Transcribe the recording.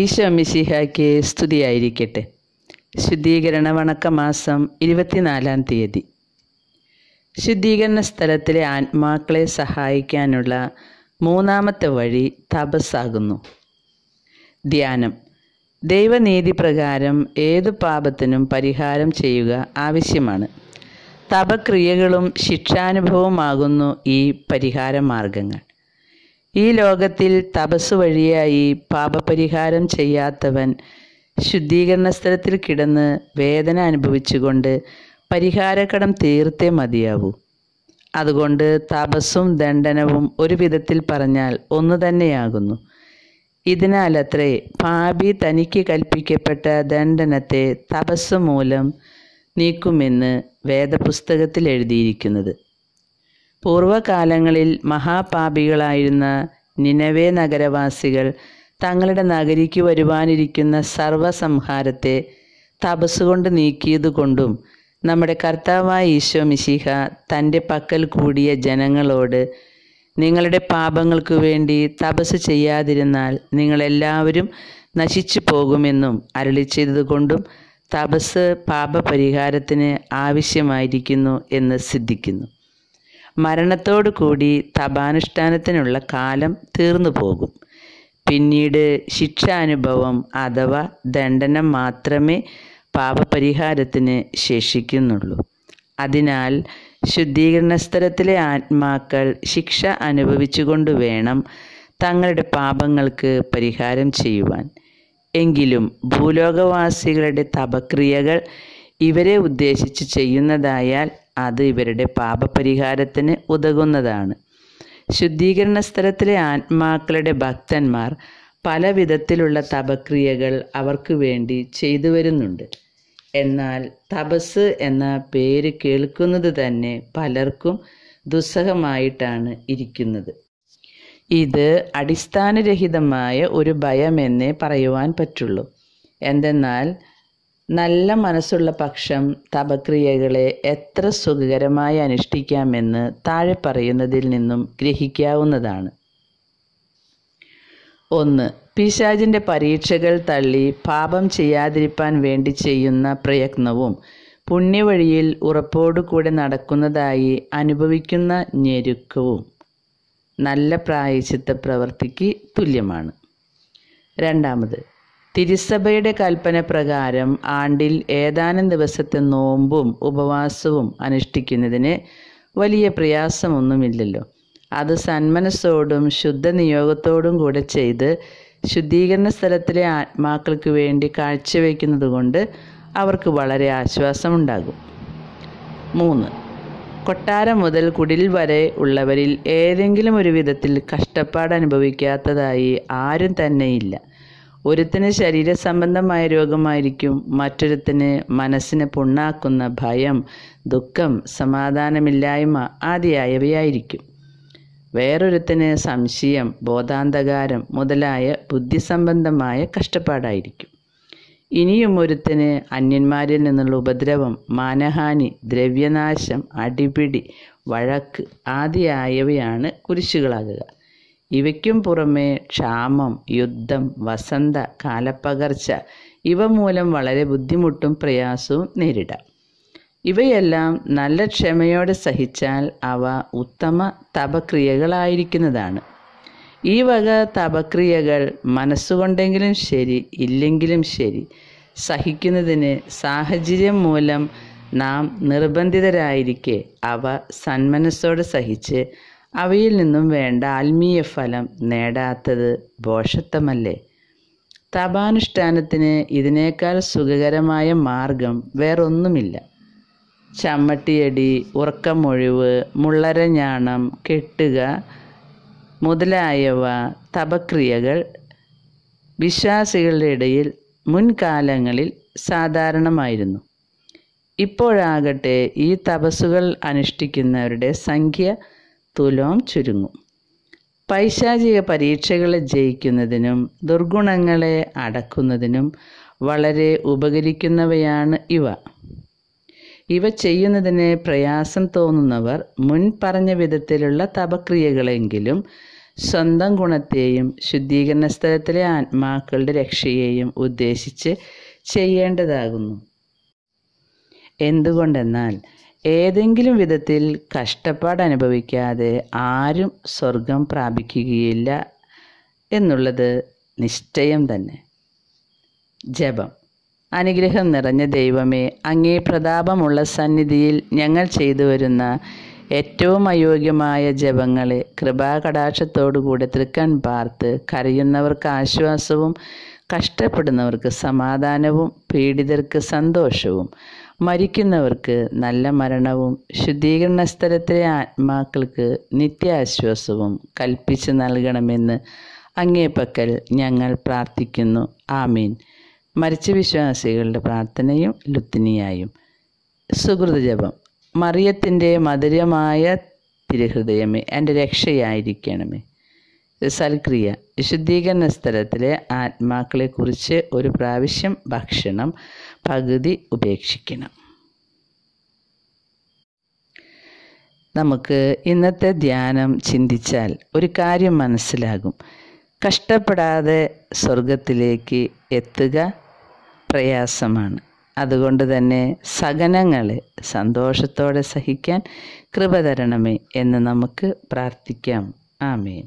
ഈശോ മിശിഹായ്ക്ക് സ്തുതിയായിരിക്കട്ടെ ശുദ്ധീകരണ വണക്കമാസം ഇരുപത്തിനാലാം തീയതി ശുദ്ധീകരണ സ്ഥലത്തിലെ ആത്മാക്കളെ സഹായിക്കാനുള്ള മൂന്നാമത്തെ വഴി തപസ്സാകുന്നു ധ്യാനം ദൈവനീതി പ്രകാരം ഏതു പാപത്തിനും പരിഹാരം ചെയ്യുക ആവശ്യമാണ് തപക്രിയകളും ശിക്ഷാനുഭവമാകുന്നു ഈ പരിഹാര മാർഗങ്ങൾ ഈ ലോകത്തിൽ തപസ് വഴിയായി പാപപരിഹാരം ചെയ്യാത്തവൻ ശുദ്ധീകരണ സ്ഥലത്തിൽ കിടന്ന് വേദന അനുഭവിച്ചുകൊണ്ട് പരിഹാരക്കടം തീർത്തേ മതിയാവൂ അതുകൊണ്ട് തപസ്സും ദണ്ഡനവും ഒരു വിധത്തിൽ പറഞ്ഞാൽ ഒന്നു തന്നെയാകുന്നു ഇതിനാലത്രേ പാപി തനിക്ക് കൽപ്പിക്കപ്പെട്ട ദണ്ഡനത്തെ തപസ് മൂലം നീക്കുമെന്ന് വേദപുസ്തകത്തിൽ എഴുതിയിരിക്കുന്നത് പൂർവകാലങ്ങളിൽ മഹാപാപികളായിരുന്ന നിനവേ നഗരവാസികൾ തങ്ങളുടെ നഗരിക്ക് വരുവാനിരിക്കുന്ന സർവസംഹാരത്തെ തപസ്സുകൊണ്ട് നീക്കിയതുകൊണ്ടും നമ്മുടെ കർത്താവായ ഈശോ മിശിഹ തൻ്റെ പക്കൽ കൂടിയ ജനങ്ങളോട് നിങ്ങളുടെ പാപങ്ങൾക്ക് വേണ്ടി തപസ് ചെയ്യാതിരുന്നാൽ നിങ്ങളെല്ലാവരും നശിച്ചു പോകുമെന്നും അരളി ചെയ്തതുകൊണ്ടും തപസ് പാപപരിഹാരത്തിന് ആവശ്യമായിരിക്കുന്നു എന്ന് സിദ്ധിക്കുന്നു മരണത്തോടു കൂടി തപാനുഷ്ഠാനത്തിനുള്ള കാലം തീർന്നു പോകും പിന്നീട് ശിക്ഷാനുഭവം അഥവാ ദണ്ഡനം മാത്രമേ പാപപരിഹാരത്തിന് ശേഷിക്കുന്നുള്ളൂ അതിനാൽ ശുദ്ധീകരണ സ്ഥലത്തിലെ ആത്മാക്കൾ ശിക്ഷ അനുഭവിച്ചുകൊണ്ട് വേണം തങ്ങളുടെ പാപങ്ങൾക്ക് പരിഹാരം ചെയ്യുവാൻ എങ്കിലും ഭൂലോകവാസികളുടെ തപക്രിയകൾ ഇവരെ ഉദ്ദേശിച്ച് ചെയ്യുന്നതായാൽ അത് ഇവരുടെ പാപപരിഹാരത്തിന് ഉതകുന്നതാണ് ശുദ്ധീകരണ സ്ഥലത്തിലെ ആത്മാക്കളുടെ ഭക്തന്മാർ പല വിധത്തിലുള്ള തപക്രിയകൾ അവർക്ക് വേണ്ടി ചെയ്തു വരുന്നുണ്ട് എന്നാൽ തപസ് എന്ന പേര് കേൾക്കുന്നത് തന്നെ പലർക്കും ദുസ്സഹമായിട്ടാണ് ഇരിക്കുന്നത് ഇത് അടിസ്ഥാനരഹിതമായ ഒരു ഭയമെന്നേ പറയുവാൻ പറ്റുള്ളൂ എന്തെന്നാൽ നല്ല മനസ്സുള്ള പക്ഷം തപക്രിയകളെ എത്ര സുഖകരമായി അനുഷ്ഠിക്കാമെന്ന് താഴെ പറയുന്നതിൽ നിന്നും ഗ്രഹിക്കാവുന്നതാണ് ഒന്ന് പിശാജിൻ്റെ പരീക്ഷകൾ തള്ളി പാപം ചെയ്യാതിരിപ്പാൻ വേണ്ടി ചെയ്യുന്ന പ്രയത്നവും പുണ്യവഴിയിൽ ഉറപ്പോടുകൂടെ നടക്കുന്നതായി അനുഭവിക്കുന്ന ഞെരുക്കവും നല്ല പ്രായശിത്ത പ്രവൃത്തിക്ക് തുല്യമാണ് രണ്ടാമത് തിരുസഭയുടെ കൽപ്പന പ്രകാരം ആണ്ടിൽ ഏതാനും ദിവസത്തെ നോമ്പും ഉപവാസവും അനുഷ്ഠിക്കുന്നതിന് വലിയ പ്രയാസമൊന്നുമില്ലല്ലോ അത് സന്മനസ്സോടും ശുദ്ധനിയോഗത്തോടും കൂടെ ചെയ്ത് ശുദ്ധീകരണ സ്ഥലത്തിലെ ആത്മാക്കൾക്ക് വേണ്ടി കാഴ്ചവെക്കുന്നതുകൊണ്ട് അവർക്ക് വളരെ ആശ്വാസമുണ്ടാകും മൂന്ന് കൊട്ടാരം മുതൽ കുടിൽ വരെ ഉള്ളവരിൽ ഏതെങ്കിലും ഒരു വിധത്തിൽ കഷ്ടപ്പാട് അനുഭവിക്കാത്തതായി ആരും തന്നെയില്ല ഒരുത്തിന് ശരീര സംബന്ധമായ രോഗമായിരിക്കും മറ്റൊരുത്തിന് മനസ്സിന് പുണ്ണാക്കുന്ന ഭയം ദുഃഖം സമാധാനമില്ലായ്മ ആദിയായവയായിരിക്കും വേറൊരുത്തിന് സംശയം ബോധാന്തകാരം മുതലായ ബുദ്ധി സംബന്ധമായ കഷ്ടപ്പാടായിരിക്കും ഇനിയും ഒരുത്തിന് അന്യന്മാരിൽ നിന്നുള്ള ഉപദ്രവം മാനഹാനി ദ്രവ്യനാശം അടിപിടി വഴക്ക് ആദിയായവയാണ് കുരിശുകളാകുക ഇവയ്ക്കും പുറമേ ക്ഷാമം യുദ്ധം വസന്ത കാലപ്പകർച്ച ഇവ മൂലം വളരെ ബുദ്ധിമുട്ടും പ്രയാസവും നേരിടാം ഇവയെല്ലാം നല്ല ക്ഷമയോടെ സഹിച്ചാൽ അവ ഉത്തമ തപക്രിയകളായിരിക്കുന്നതാണ് ഈ വക തപക്രിയകൾ മനസ്സുകൊണ്ടെങ്കിലും ശരി ഇല്ലെങ്കിലും ശരി സഹിക്കുന്നതിന് സാഹചര്യം മൂലം നാം നിർബന്ധിതരായിരിക്കെ അവ സന്മനസ്സോടെ സഹിച്ച് അവയിൽ നിന്നും വേണ്ട ആത്മീയ ഫലം നേടാത്തത് ബോഷത്വമല്ലേ തപാനുഷ്ഠാനത്തിന് ഇതിനേക്കാൾ സുഖകരമായ മാർഗം വേറൊന്നുമില്ല ചമ്മട്ടിയടി ഉറക്കമൊഴിവ് മുള്ളരഞ്ഞാണം കെട്ടുക മുതലായവ തപക്രിയകൾ വിശ്വാസികളുടെ ഇടയിൽ മുൻകാലങ്ങളിൽ സാധാരണമായിരുന്നു ഇപ്പോഴാകട്ടെ ഈ തപസ്സുകൾ അനുഷ്ഠിക്കുന്നവരുടെ സംഖ്യ തുലോം ചുരുങ്ങും പൈശാചിക പരീക്ഷകളെ ജയിക്കുന്നതിനും ദുർഗുണങ്ങളെ അടക്കുന്നതിനും വളരെ ഉപകരിക്കുന്നവയാണ് ഇവ ഇവ ചെയ്യുന്നതിന് പ്രയാസം തോന്നുന്നവർ മുൻ പറഞ്ഞ വിധത്തിലുള്ള തപക്രിയകളെങ്കിലും സ്വന്തം ഗുണത്തെയും ശുദ്ധീകരണ സ്ഥലത്തിലെ ആത്മാക്കളുടെ രക്ഷയെയും ഉദ്ദേശിച്ച് ചെയ്യേണ്ടതാകുന്നു എന്തുകൊണ്ടെന്നാൽ ഏതെങ്കിലും വിധത്തിൽ കഷ്ടപ്പാട് അനുഭവിക്കാതെ ആരും സ്വർഗം പ്രാപിക്കുകയില്ല എന്നുള്ളത് നിശ്ചയം തന്നെ ജപം അനുഗ്രഹം നിറഞ്ഞ ദൈവമേ അങ്ങേ പ്രതാപമുള്ള സന്നിധിയിൽ ഞങ്ങൾ ചെയ്തു വരുന്ന ഏറ്റവും അയോഗ്യമായ ജപങ്ങളെ കൃപാകടാക്ഷത്തോടുകൂടെ തൃക്കാൻ പാർത്ത് കരയുന്നവർക്ക് ആശ്വാസവും കഷ്ടപ്പെടുന്നവർക്ക് സമാധാനവും പീഡിതർക്ക് സന്തോഷവും മരിക്കുന്നവർക്ക് നല്ല മരണവും ശുദ്ധീകരണ സ്ഥലത്തിലെ ആത്മാക്കൾക്ക് നിത്യാശ്വാസവും കൽപ്പിച്ചു നൽകണമെന്ന് അങ്ങേപ്പക്കൽ ഞങ്ങൾ പ്രാർത്ഥിക്കുന്നു ആമീൻ മരിച്ച വിശ്വാസികളുടെ പ്രാർത്ഥനയും ലുത്തിനിയായും സുഹൃതജപം മറിയത്തിൻ്റെ മധുരമായ തിരുഹൃദയമേ എൻ്റെ രക്ഷയായിരിക്കണമേ സൽക്രിയ വിശുദ്ധീകരണ സ്ഥലത്തിലെ ആത്മാക്കളെ കുറിച്ച് ഒരു പ്രാവശ്യം ഭക്ഷണം പകുതി ഉപേക്ഷിക്കണം നമുക്ക് ഇന്നത്തെ ധ്യാനം ചിന്തിച്ചാൽ ഒരു കാര്യം മനസ്സിലാകും കഷ്ടപ്പെടാതെ സ്വർഗത്തിലേക്ക് എത്തുക പ്രയാസമാണ് അതുകൊണ്ട് തന്നെ സഹനങ്ങളെ സന്തോഷത്തോടെ സഹിക്കാൻ കൃപ തരണമേ എന്ന് നമുക്ക് പ്രാർത്ഥിക്കാം ആമേൻ